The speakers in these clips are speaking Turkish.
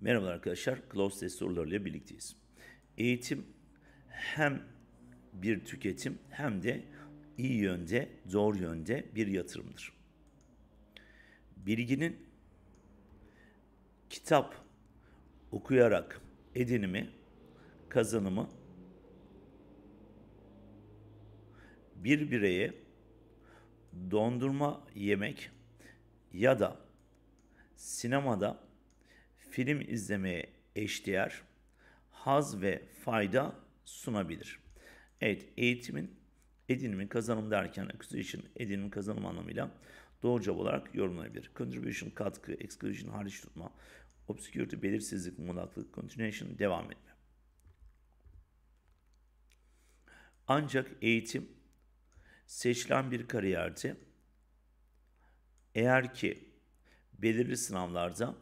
Merhaba arkadaşlar, Close Test sorularıyla birlikteyiz. Eğitim hem bir tüketim hem de iyi yönde, doğru yönde bir yatırımdır. Bilginin kitap okuyarak edinimi, kazanımı bir bireye dondurma yemek ya da sinemada film izlemeye eşdeğer haz ve fayda sunabilir. Evet eğitimin edinimi kazanım derken acquisition edinim kazanım anlamıyla doğru cevap olarak yorumlanabilir. Contribution katkı, exclusion hariç tutma, obscurity belirsizlik, muğlaklık, continuation devam etme. Ancak eğitim seçilen bir kariyerde eğer ki belirli sınavlarda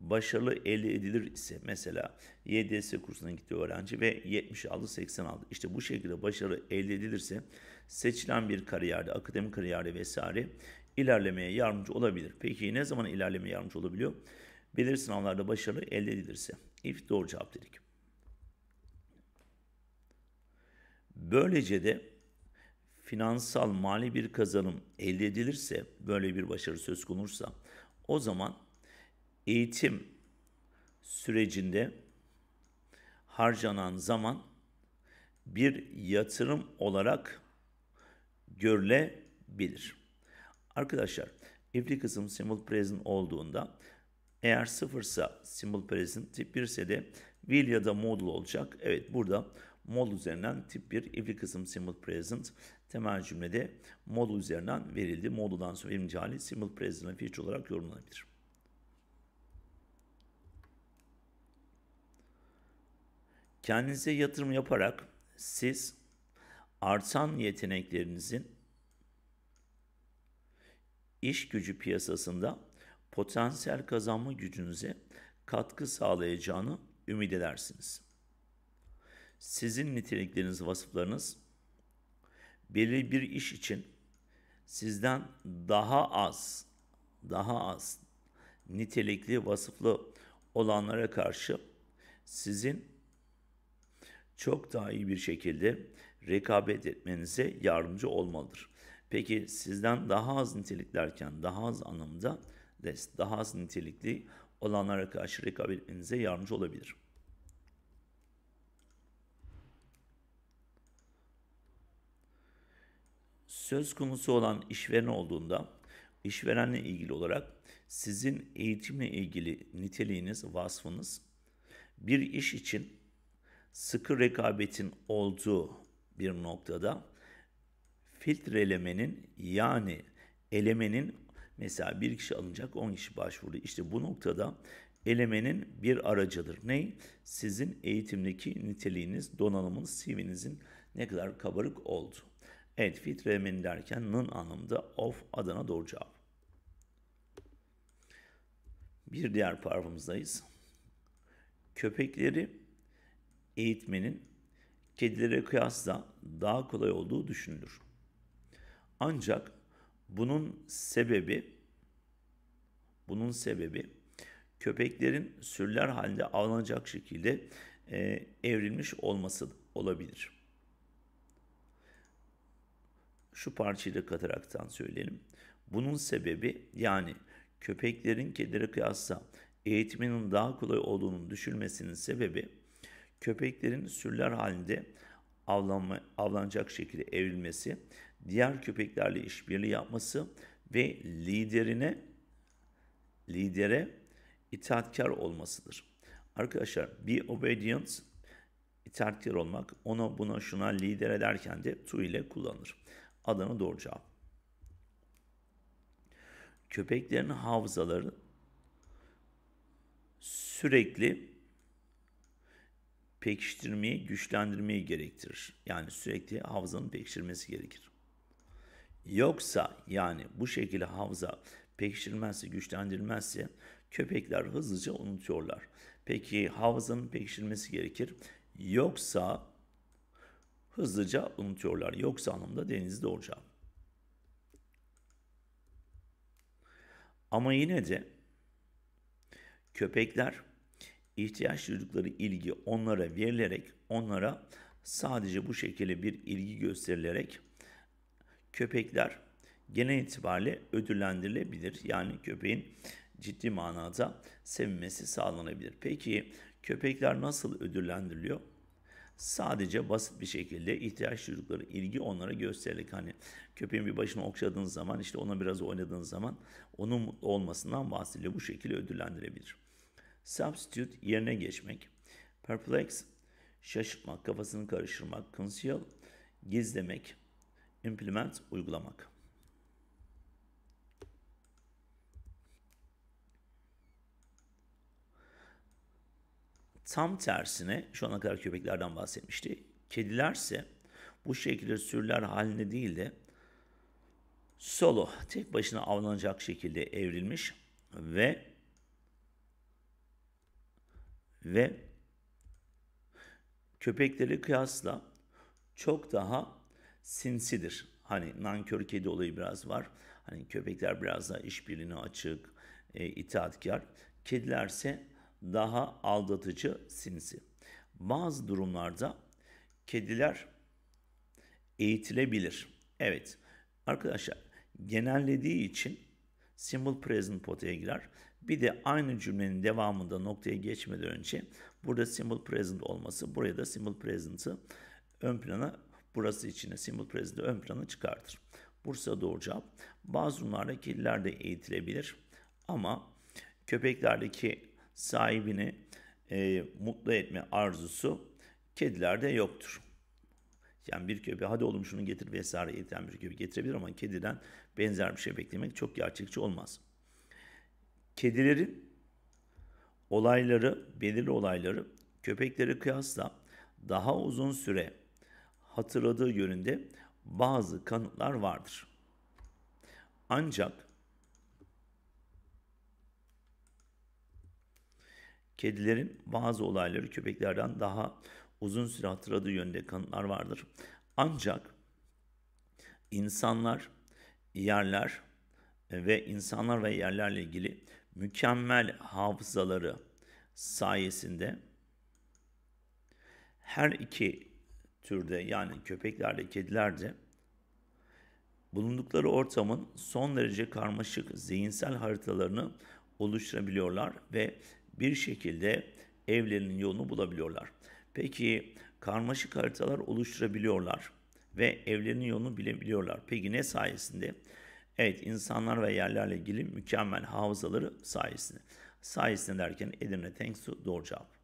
başarılı elde edilir ise mesela YDS kursuna gitti öğrenci ve 70 aldı 80 aldı. İşte bu şekilde başarı elde edilirse seçilen bir kariyerde, akademik kariyerde vesaire ilerlemeye yardımcı olabilir. Peki ne zaman ilerlemeye yardımcı olabiliyor? Belirli sınavlarda başarılı elde edilirse. If doğru cevap dedik. Böylece de finansal mali bir kazanım elde edilirse, böyle bir başarı söz konursa o zaman eğitim sürecinde harcanan zaman bir yatırım olarak görülebilir. Arkadaşlar evli kısım simple present olduğunda eğer sıfırsa simple present tip 1 ise de will ya da model olacak. Evet burada model üzerinden tip 1 evli kısım simple present temel cümlede model üzerinden verildi. Model'dan sonra 20. hali simple present'e feature olarak yorumlanabilir. Kendinize yatırım yaparak siz artan yeteneklerinizin iş gücü piyasasında potansiyel kazanma gücünüze katkı sağlayacağını ümit edersiniz. Sizin nitelikleriniz, vasıflarınız belirli bir iş için sizden daha az, daha az nitelikli, vasıflı olanlara karşı sizin çok daha iyi bir şekilde rekabet etmenize yardımcı olmalıdır. Peki sizden daha az niteliklerken daha az anlamda daha az nitelikli olanlara karşı rekabet etmenize yardımcı olabilir. Söz konusu olan işveren olduğunda işverenle ilgili olarak sizin eğitimle ilgili niteliğiniz, vasfınız bir iş için sıkı rekabetin olduğu bir noktada filtrelemenin yani elemenin mesela bir kişi alınacak 10 kişi başvurdu. İşte bu noktada elemenin bir aracıdır. ney? Sizin eğitimdeki niteliğiniz, donanımınız, CV'nizin ne kadar kabarık oldu. Evet filtrelemenin derken nın anlamında of adına doğru cevap. Bir diğer parfımızdayız. Köpekleri eğitmenin kedilere kıyasla daha kolay olduğu düşünülür. Ancak bunun sebebi bunun sebebi köpeklerin sürüler halinde avlanacak şekilde e, evrilmiş olması olabilir. Şu parçayı da kataraktan söyleyelim. Bunun sebebi yani köpeklerin kedilere kıyasla eğitmenin daha kolay olduğunu düşünmesinin sebebi Köpeklerin sürüler halinde avlanma, avlanacak şekilde evrilmesi, diğer köpeklerle işbirliği yapması ve liderine lidere itaatkar olmasıdır. Arkadaşlar bir obedience itaatkar olmak ona buna şuna lidere derken de to ile kullanılır. Adana doğru cevap. Köpeklerin hafızaları sürekli pekiştirmeyi, güçlendirmeyi gerektirir. Yani sürekli hafızanın pekiştirmesi gerekir. Yoksa yani bu şekilde hafıza pekiştirmezse, güçlendirilmezse köpekler hızlıca unutuyorlar. Peki hafızanın pekiştirmesi gerekir. Yoksa hızlıca unutuyorlar. Yoksa anlamda denizde olacağım. Ama yine de köpekler ihtiyaç duydukları ilgi onlara verilerek onlara sadece bu şekilde bir ilgi gösterilerek köpekler genel itibariyle ödüllendirilebilir. Yani köpeğin ciddi manada sevinmesi sağlanabilir. Peki köpekler nasıl ödüllendiriliyor? Sadece basit bir şekilde ihtiyaç duydukları ilgi onlara göstererek hani köpeğin bir başını okşadığınız zaman işte ona biraz oynadığınız zaman onun mutlu olmasından bahsediliyor. Bu şekilde ödüllendirebilir. Substitute yerine geçmek. Perplex şaşırtmak, kafasını karıştırmak. Conceal gizlemek. Implement uygulamak. Tam tersine şu ana kadar köpeklerden bahsetmişti. Kedilerse bu şekilde sürüler halinde değil de solo tek başına avlanacak şekilde evrilmiş ve ve köpekleri kıyasla çok daha sinsidir. Hani nankör kedi olayı biraz var. Hani köpekler biraz daha işbirliğine açık, e, itaatkar. Kedilerse daha aldatıcı, sinsi. Bazı durumlarda kediler eğitilebilir. Evet arkadaşlar genellediği için simple present potaya girer bir de aynı cümlenin devamında noktaya geçmeden önce burada simple present olması, buraya da simple present'ı ön plana, burası içine simple present'ı ön plana çıkartır. Bursa doğru cevap. Bazı durumlarda kediler de eğitilebilir ama köpeklerdeki sahibini e, mutlu etme arzusu kedilerde yoktur. Yani bir köpeği hadi oğlum şunu getir vesaire eten bir köpeği getirebilir ama kediden benzer bir şey beklemek çok gerçekçi olmaz. Kedilerin olayları, belirli olayları köpeklere kıyasla daha uzun süre hatırladığı yönünde bazı kanıtlar vardır. Ancak kedilerin bazı olayları köpeklerden daha uzun süre hatırladığı yönde kanıtlar vardır. Ancak insanlar, yerler ve insanlar ve yerlerle ilgili mükemmel hafızaları sayesinde her iki türde yani köpeklerde, kedilerde bulundukları ortamın son derece karmaşık zihinsel haritalarını oluşturabiliyorlar ve bir şekilde evlerinin yolunu bulabiliyorlar. Peki karmaşık haritalar oluşturabiliyorlar ve evlerinin yolunu bilebiliyorlar. Peki ne sayesinde? Evet insanlar ve yerlerle ilgili mükemmel hafızaları sayesinde. Sayesinde derken Edirne Tengsu doğru cevap.